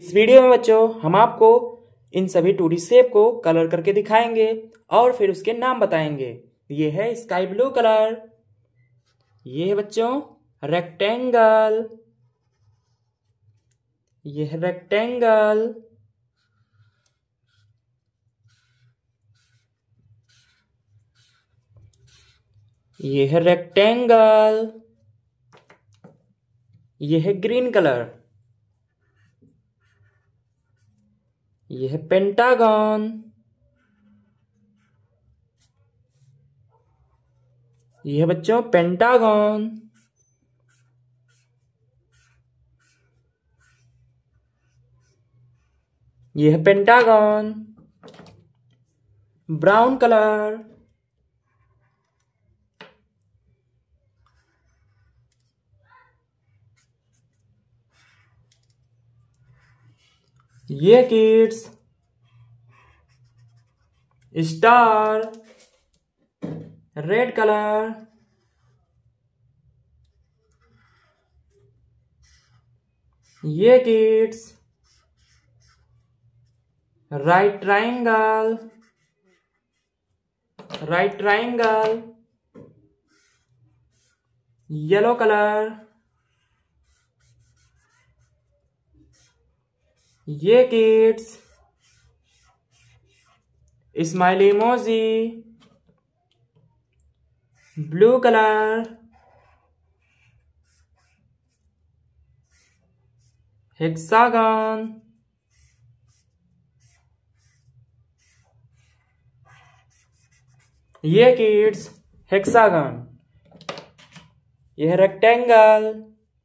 इस वीडियो में बच्चों हम आपको इन सभी टूरी सेप को कलर करके दिखाएंगे और फिर उसके नाम बताएंगे ये है स्काई ब्लू कलर ये है बच्चों रेक्टेंगल ये है रेक्टेंगल ये है रेक्टेंगल ये है ग्रीन कलर यह है पेंटागॉन यह है बच्चों पेंटागॉन यह है पेंटागॉन ब्राउन कलर ये किड्स स्टार रेड कलर ये kids right triangle right triangle yellow colour ये kids smile emoji blue colour hexagon ये किड्स हेक्सागन यह rectangle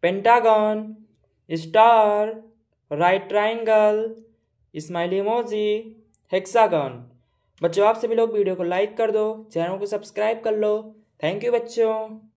pentagon star right triangle smiley emoji hexagon बच्चों आप सभी लोग वीडियो को लाइक कर दो चैनल को सब्सक्राइब कर लो थैंक यू बच्चों